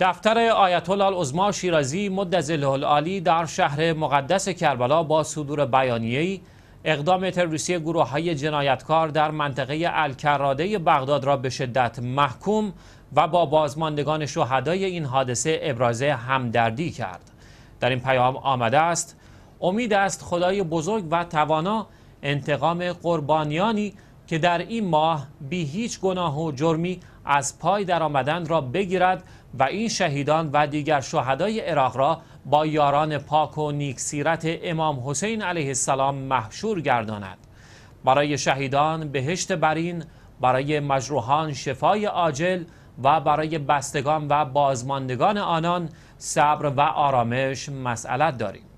دفتر آیت الله شیرازی مدظله العالی در شهر مقدس کربلا با صدور بیانیه‌ای اقدام تروریستی گروه های جنایتکار در منطقه الکراده بغداد را به شدت محکوم و با بازماندگان شهدای این حادثه ابراز همدردی کرد در این پیام آمده است امید است خدای بزرگ و توانا انتقام قربانیانی که در این ماه بی هیچ گناه و جرمی از پای آمدن را بگیرد و این شهیدان و دیگر شهدای عراق را با یاران پاک و نیک سیرت امام حسین علیه السلام محشور گرداند برای شهیدان بهشت برین برای مجروحان شفای عاجل و برای بستگان و بازماندگان آنان صبر و آرامش مسئلت داریم